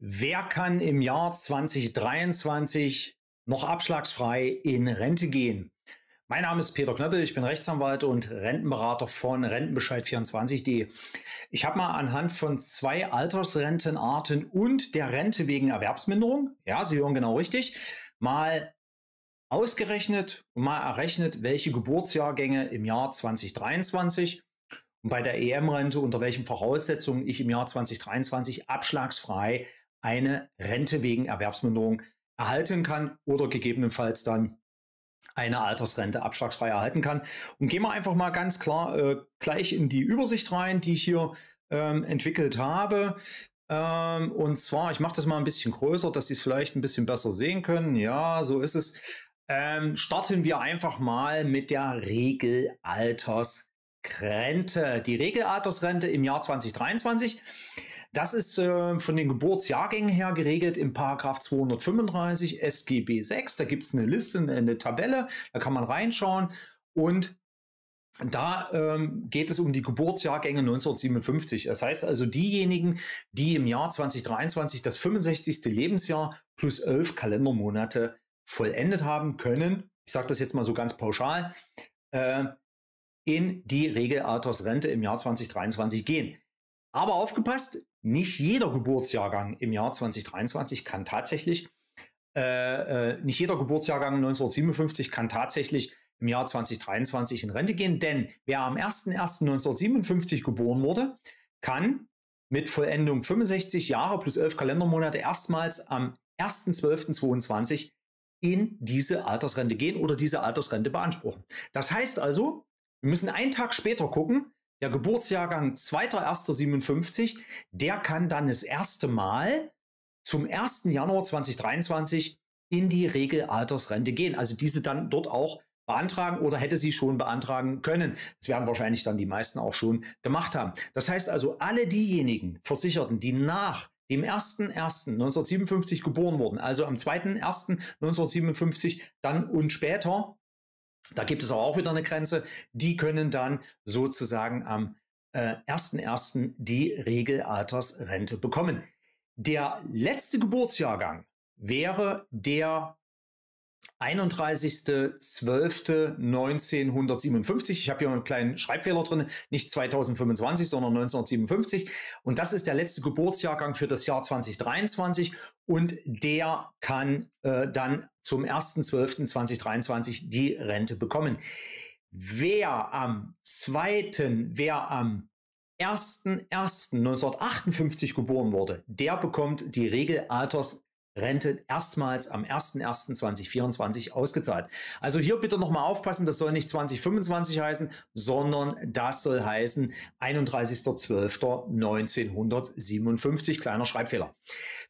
Wer kann im Jahr 2023 noch abschlagsfrei in Rente gehen? Mein Name ist Peter Knöppel, ich bin Rechtsanwalt und Rentenberater von Rentenbescheid24.de. Ich habe mal anhand von zwei Altersrentenarten und der Rente wegen Erwerbsminderung, ja, Sie hören genau richtig, mal ausgerechnet und mal errechnet, welche Geburtsjahrgänge im Jahr 2023 und bei der EM-Rente unter welchen Voraussetzungen ich im Jahr 2023 abschlagsfrei eine Rente wegen Erwerbsminderung erhalten kann oder gegebenenfalls dann eine Altersrente abschlagsfrei erhalten kann. Und gehen wir einfach mal ganz klar äh, gleich in die Übersicht rein, die ich hier ähm, entwickelt habe. Ähm, und zwar, ich mache das mal ein bisschen größer, dass Sie es vielleicht ein bisschen besser sehen können. Ja, so ist es. Ähm, starten wir einfach mal mit der Regelaltersrente. Die Regelaltersrente im Jahr 2023 das ist äh, von den Geburtsjahrgängen her geregelt im Paragraph 235 SGB 6. Da gibt es eine Liste, eine Tabelle, da kann man reinschauen und da ähm, geht es um die Geburtsjahrgänge 1957. Das heißt also diejenigen, die im Jahr 2023 das 65. Lebensjahr plus 11 Kalendermonate vollendet haben können, ich sage das jetzt mal so ganz pauschal, äh, in die Regelaltersrente im Jahr 2023 gehen. Aber aufgepasst, nicht jeder Geburtsjahrgang im Jahr 2023 kann tatsächlich, äh, äh, nicht jeder Geburtsjahrgang 1957 kann tatsächlich im Jahr 2023 in Rente gehen, denn wer am 01.01.1957 geboren wurde, kann mit Vollendung 65 Jahre plus 11 Kalendermonate erstmals am 1.12.22 in diese Altersrente gehen oder diese Altersrente beanspruchen. Das heißt also, wir müssen einen Tag später gucken, der Geburtsjahrgang 2.1.57, der kann dann das erste Mal zum 1. Januar 2023 in die Regelaltersrente gehen. Also diese dann dort auch beantragen oder hätte sie schon beantragen können. Das werden wahrscheinlich dann die meisten auch schon gemacht haben. Das heißt also, alle diejenigen Versicherten, die nach dem 1.1.1957 geboren wurden, also am 2.1.1957 dann und später da gibt es auch wieder eine Grenze. Die können dann sozusagen am äh, 1.1. die Regelaltersrente bekommen. Der letzte Geburtsjahrgang wäre der 31.12.1957. Ich habe hier einen kleinen Schreibfehler drin, nicht 2025, sondern 1957. Und das ist der letzte Geburtsjahrgang für das Jahr 2023. Und der kann äh, dann zum 1.12.2023 die Rente bekommen. Wer am zweiten, wer am 1.1.1958 geboren wurde, der bekommt die Regelalters Rente erstmals am 01.01.2024 ausgezahlt. Also hier bitte nochmal aufpassen, das soll nicht 2025 heißen, sondern das soll heißen 31.12.1957, kleiner Schreibfehler.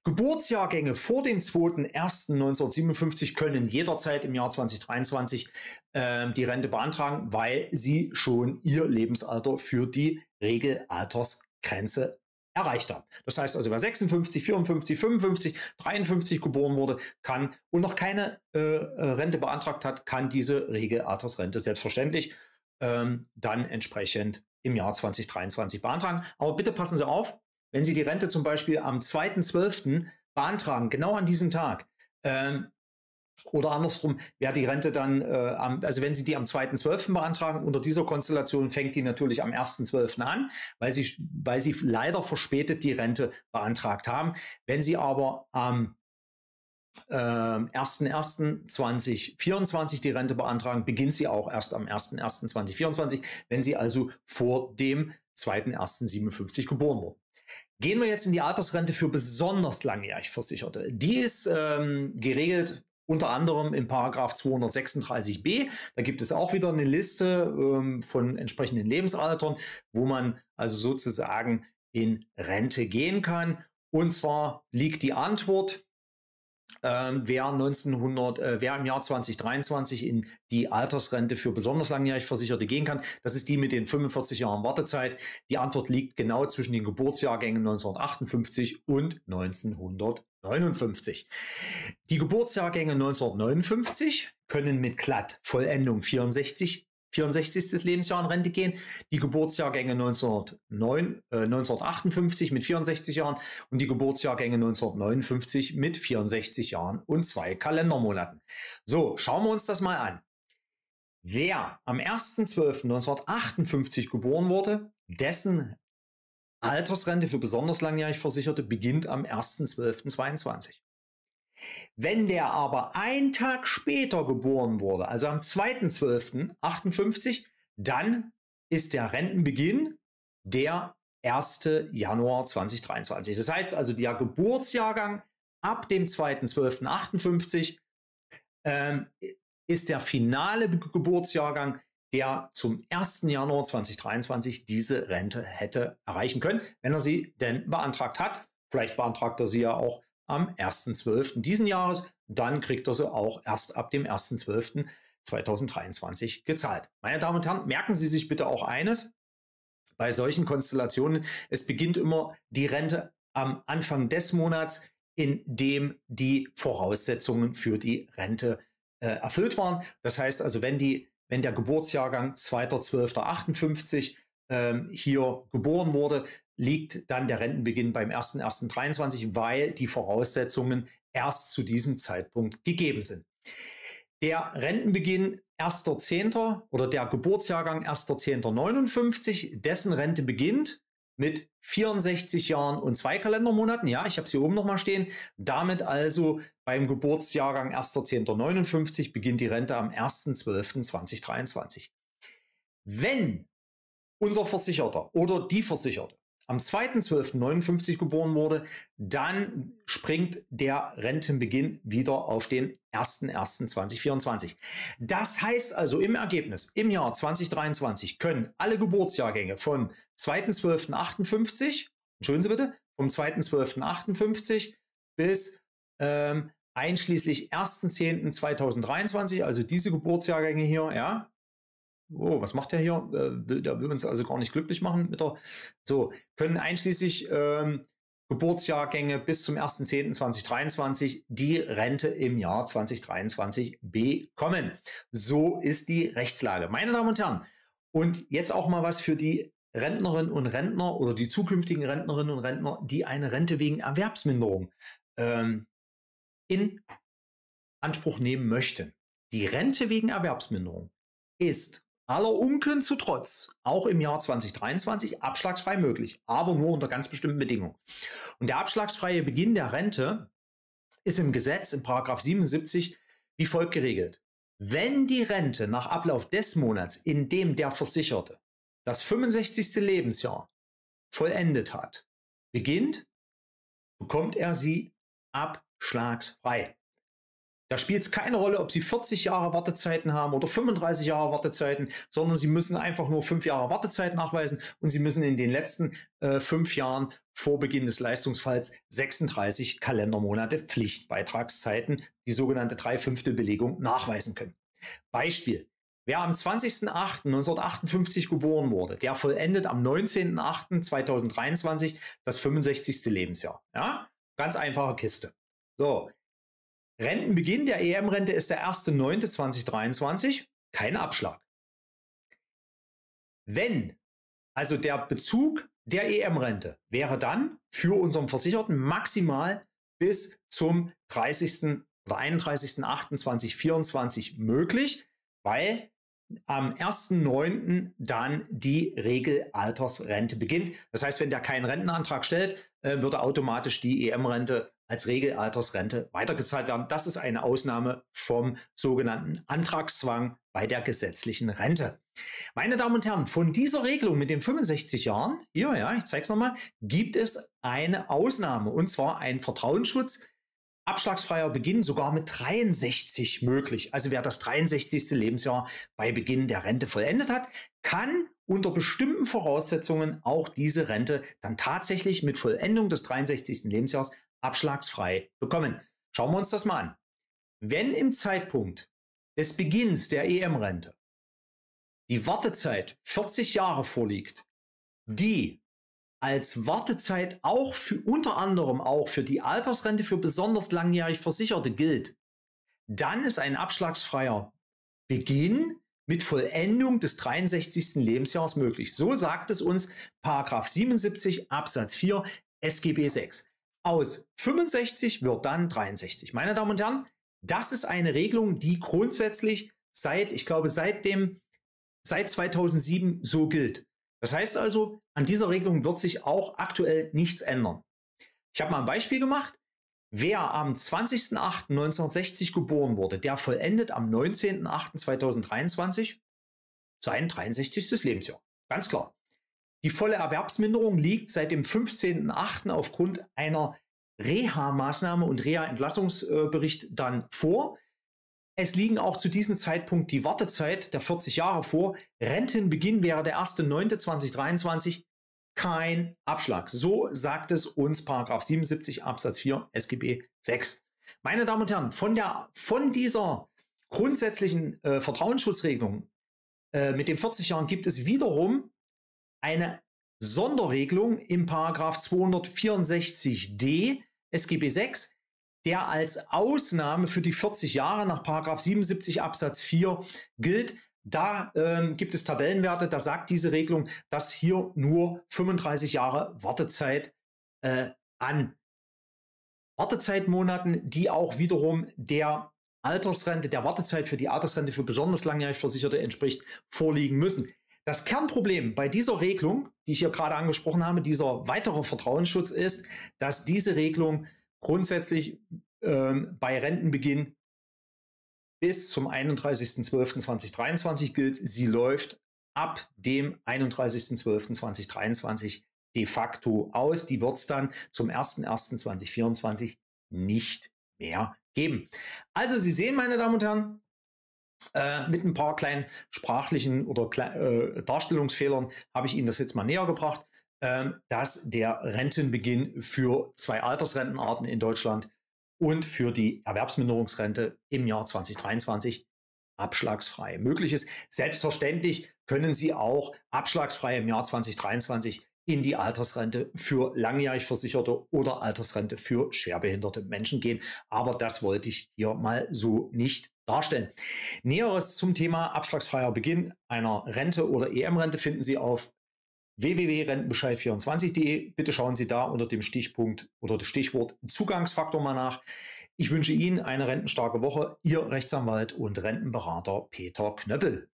Geburtsjahrgänge vor dem 2.01.1957 können jederzeit im Jahr 2023 äh, die Rente beantragen, weil sie schon ihr Lebensalter für die Regelaltersgrenze erreicht haben. Das heißt also, wer 56, 54, 55, 53 geboren wurde, kann und noch keine äh, äh Rente beantragt hat, kann diese Regelaltersrente selbstverständlich ähm, dann entsprechend im Jahr 2023 beantragen. Aber bitte passen Sie auf, wenn Sie die Rente zum Beispiel am 2.12. beantragen, genau an diesem Tag, ähm, oder andersrum wäre die Rente dann, äh, am, also wenn Sie die am 2.12. beantragen, unter dieser Konstellation fängt die natürlich am 1.12. an, weil Sie, weil Sie leider verspätet die Rente beantragt haben. Wenn Sie aber am äh, 1.1.2024 die Rente beantragen, beginnt sie auch erst am 1.1.2024, wenn Sie also vor dem 2.1.57 geboren wurden. Gehen wir jetzt in die Altersrente für besonders langjährig Versicherte. Die ist ähm, geregelt unter anderem in Paragraph 236b. Da gibt es auch wieder eine Liste ähm, von entsprechenden Lebensaltern, wo man also sozusagen in Rente gehen kann. Und zwar liegt die Antwort ähm, wer, 1900, äh, wer im Jahr 2023 in die Altersrente für besonders langjährig Versicherte gehen kann. Das ist die mit den 45 Jahren Wartezeit. Die Antwort liegt genau zwischen den Geburtsjahrgängen 1958 und 1959. Die Geburtsjahrgänge 1959 können mit glatt Vollendung 64 64. Lebensjahr in Rente gehen, die Geburtsjahrgänge 1909, äh, 1958 mit 64 Jahren und die Geburtsjahrgänge 1959 mit 64 Jahren und zwei Kalendermonaten. So, schauen wir uns das mal an. Wer am 1.12.1958 geboren wurde, dessen Altersrente für besonders langjährig Versicherte beginnt am 1.12.22. Wenn der aber einen Tag später geboren wurde, also am 2.12.58, dann ist der Rentenbeginn der 1. Januar 2023. Das heißt also, der Geburtsjahrgang ab dem 2.12.58 ähm, ist der finale Geburtsjahrgang, der zum 1. Januar 2023 diese Rente hätte erreichen können, wenn er sie denn beantragt hat. Vielleicht beantragt er sie ja auch am 1.12. diesen Jahres. Dann kriegt er sie auch erst ab dem 1.12. 2023 gezahlt. Meine Damen und Herren, merken Sie sich bitte auch eines. Bei solchen Konstellationen, es beginnt immer die Rente am Anfang des Monats, in dem die Voraussetzungen für die Rente äh, erfüllt waren. Das heißt also, wenn die wenn der Geburtsjahrgang 2.12.58 ähm, hier geboren wurde, liegt dann der Rentenbeginn beim 01.01.23, weil die Voraussetzungen erst zu diesem Zeitpunkt gegeben sind. Der Rentenbeginn 1.10. oder der Geburtsjahrgang 1.10.59, dessen Rente beginnt mit 64 Jahren und zwei Kalendermonaten. Ja, ich habe es hier oben nochmal stehen. Damit also beim Geburtsjahrgang 1.10.59 beginnt die Rente am 1.12.2023. Wenn unser Versicherter oder die Versicherte am 2.12.59 geboren wurde, dann springt der Rentenbeginn wieder auf den 1.1.2024. Das heißt also im Ergebnis, im Jahr 2023 können alle Geburtsjahrgänge von 2.12.58, entschuldigen Sie bitte, vom 2.12.58 bis ähm, einschließlich 1.10.2023, also diese Geburtsjahrgänge hier, ja, oh, was macht der hier? Äh, der will uns also gar nicht glücklich machen mit der. So, können einschließlich ähm, Geburtsjahrgänge bis zum 1.10.2023 die Rente im Jahr 2023 bekommen. So ist die Rechtslage. Meine Damen und Herren, und jetzt auch mal was für die Rentnerinnen und Rentner oder die zukünftigen Rentnerinnen und Rentner, die eine Rente wegen Erwerbsminderung ähm, in Anspruch nehmen möchten. Die Rente wegen Erwerbsminderung ist aller Unken zu Trotz, auch im Jahr 2023 abschlagsfrei möglich, aber nur unter ganz bestimmten Bedingungen. Und der abschlagsfreie Beginn der Rente ist im Gesetz, in Paragraph 77, wie folgt geregelt. Wenn die Rente nach Ablauf des Monats, in dem der Versicherte das 65. Lebensjahr vollendet hat, beginnt, bekommt er sie abschlagsfrei. Da spielt es keine Rolle, ob sie 40 Jahre Wartezeiten haben oder 35 Jahre Wartezeiten, sondern sie müssen einfach nur fünf Jahre Wartezeit nachweisen und sie müssen in den letzten äh, fünf Jahren vor Beginn des Leistungsfalls 36 Kalendermonate Pflichtbeitragszeiten, die sogenannte Drei-Fünftel-Belegung, nachweisen können. Beispiel. Wer am 20.08.1958 geboren wurde, der vollendet am 19.08.2023 das 65. Lebensjahr. Ja? Ganz einfache Kiste. So, Rentenbeginn der EM-Rente ist der 1.9.2023, kein Abschlag. Wenn also der Bezug der EM-Rente wäre dann für unseren Versicherten maximal bis zum 30. oder 31.08.2024 möglich, weil am 1.9. dann die Regelaltersrente beginnt. Das heißt, wenn der keinen Rentenantrag stellt, äh, würde automatisch die EM-Rente als Regelaltersrente weitergezahlt werden. Das ist eine Ausnahme vom sogenannten Antragszwang bei der gesetzlichen Rente. Meine Damen und Herren, von dieser Regelung mit den 65 Jahren, hier, ja, ich zeige es nochmal, gibt es eine Ausnahme und zwar ein Vertrauensschutz. Abschlagsfreier Beginn sogar mit 63 möglich. Also wer das 63. Lebensjahr bei Beginn der Rente vollendet hat, kann unter bestimmten Voraussetzungen auch diese Rente dann tatsächlich mit Vollendung des 63. Lebensjahres abschlagsfrei bekommen. Schauen wir uns das mal an. Wenn im Zeitpunkt des Beginns der EM-Rente die Wartezeit 40 Jahre vorliegt, die als Wartezeit auch für unter anderem auch für die Altersrente für besonders langjährig Versicherte gilt, dann ist ein abschlagsfreier Beginn mit Vollendung des 63. Lebensjahres möglich. So sagt es uns Paragraph 77 Absatz 4 SGB 6. Aus 65 wird dann 63. Meine Damen und Herren, das ist eine Regelung, die grundsätzlich seit, ich glaube, seit dem, seit 2007 so gilt. Das heißt also, an dieser Regelung wird sich auch aktuell nichts ändern. Ich habe mal ein Beispiel gemacht. Wer am 20.08.1960 geboren wurde, der vollendet am 19.08.2023 sein 63. Lebensjahr. Ganz klar. Die volle Erwerbsminderung liegt seit dem 15.08. aufgrund einer Reha-Maßnahme und Reha-Entlassungsbericht dann vor. Es liegen auch zu diesem Zeitpunkt die Wartezeit der 40 Jahre vor. Rentenbeginn wäre der 1.9.2023. Kein Abschlag. So sagt es uns Paragraph 77 Absatz 4 SGB 6. Meine Damen und Herren, von, der, von dieser grundsätzlichen äh, Vertrauensschutzregelung äh, mit den 40 Jahren gibt es wiederum eine Sonderregelung im Paragraph 264d SGB 6, der als Ausnahme für die 40 Jahre nach Paragraph 77 Absatz 4 gilt. Da ähm, gibt es Tabellenwerte, da sagt diese Regelung, dass hier nur 35 Jahre Wartezeit äh, an Wartezeitmonaten, die auch wiederum der Altersrente, der Wartezeit für die Altersrente für besonders langjährig Versicherte entspricht, vorliegen müssen. Das Kernproblem bei dieser Regelung, die ich hier gerade angesprochen habe, dieser weitere Vertrauensschutz ist, dass diese Regelung grundsätzlich ähm, bei Rentenbeginn bis zum 31.12.2023 gilt. Sie läuft ab dem 31.12.2023 de facto aus. Die wird es dann zum 1.1.2024 nicht mehr geben. Also Sie sehen, meine Damen und Herren, äh, mit ein paar kleinen sprachlichen oder kle äh, Darstellungsfehlern habe ich Ihnen das jetzt mal näher gebracht, äh, dass der Rentenbeginn für zwei Altersrentenarten in Deutschland und für die Erwerbsminderungsrente im Jahr 2023 abschlagsfrei möglich ist. Selbstverständlich können Sie auch abschlagsfrei im Jahr 2023 in die Altersrente für langjährig Versicherte oder Altersrente für schwerbehinderte Menschen gehen. Aber das wollte ich hier mal so nicht darstellen. Näheres zum Thema abschlagsfreier Beginn einer Rente oder EM-Rente finden Sie auf www.rentenbescheid24.de. Bitte schauen Sie da unter dem Stichpunkt oder dem Stichwort Zugangsfaktor mal nach. Ich wünsche Ihnen eine rentenstarke Woche. Ihr Rechtsanwalt und Rentenberater Peter Knöppel.